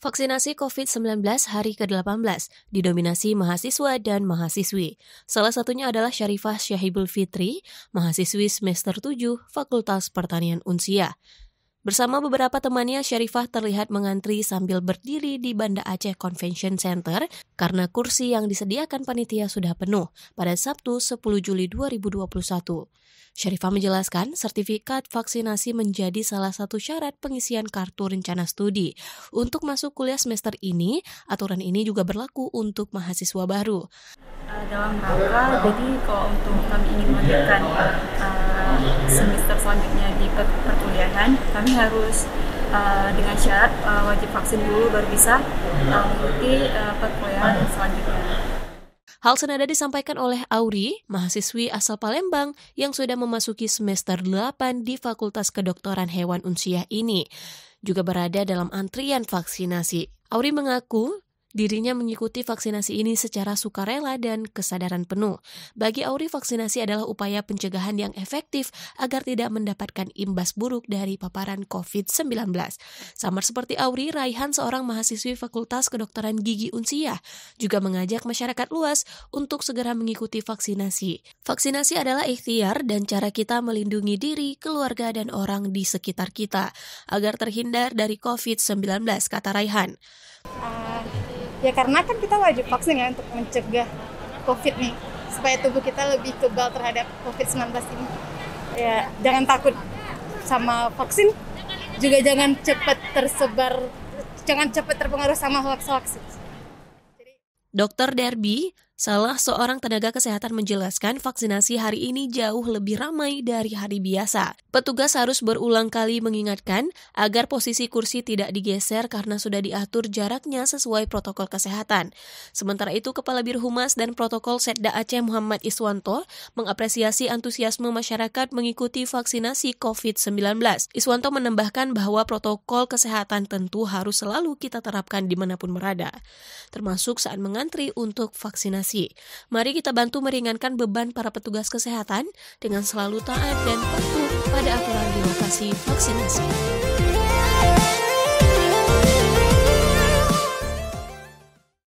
Vaksinasi COVID-19 hari ke-18 didominasi mahasiswa dan mahasiswi. Salah satunya adalah Syarifah Syahibul Fitri, mahasiswi semester 7 Fakultas Pertanian Unsia. Bersama beberapa temannya, Syarifah terlihat mengantri sambil berdiri di Banda Aceh Convention Center karena kursi yang disediakan panitia sudah penuh pada Sabtu 10 Juli 2021. Syarifah menjelaskan, sertifikat vaksinasi menjadi salah satu syarat pengisian kartu rencana studi. Untuk masuk kuliah semester ini, aturan ini juga berlaku untuk mahasiswa baru. Eh, dalam rangka, jadi kalau untuk kami ingin Iya. semester selanjutnya di perkuliahan kami harus uh, dengan syarat uh, wajib vaksin dulu baru bisa uh, mengikuti uh, perkuliahan selanjutnya. Hal senada disampaikan oleh Auri, mahasiswi asal Palembang yang sudah memasuki semester 8 di Fakultas Kedokteran Hewan Unsiah ini, juga berada dalam antrian vaksinasi. Auri mengaku Dirinya mengikuti vaksinasi ini secara sukarela dan kesadaran penuh. Bagi Auri, vaksinasi adalah upaya pencegahan yang efektif agar tidak mendapatkan imbas buruk dari paparan COVID-19. sama seperti Auri, Raihan seorang mahasiswi Fakultas Kedokteran Gigi Unsia juga mengajak masyarakat luas untuk segera mengikuti vaksinasi. Vaksinasi adalah ikhtiar dan cara kita melindungi diri, keluarga, dan orang di sekitar kita agar terhindar dari COVID-19, kata Raihan ya karena kan kita wajib vaksin ya untuk mencegah covid nih supaya tubuh kita lebih kebal terhadap covid 19 ini ya jangan takut sama vaksin juga jangan cepat tersebar jangan cepat terpengaruh sama hoax-hoax Dokter Derby Salah seorang tenaga kesehatan menjelaskan vaksinasi hari ini jauh lebih ramai dari hari biasa. Petugas harus berulang kali mengingatkan agar posisi kursi tidak digeser karena sudah diatur jaraknya sesuai protokol kesehatan. Sementara itu, Kepala Humas dan Protokol Setda Aceh Muhammad Iswanto mengapresiasi antusiasme masyarakat mengikuti vaksinasi COVID-19. Iswanto menambahkan bahwa protokol kesehatan tentu harus selalu kita terapkan dimanapun berada, termasuk saat mengantri untuk vaksinasi vaksinasi. Mari kita bantu meringankan beban para petugas kesehatan dengan selalu taat dan patuh pada aturan di lokasi vaksinasi.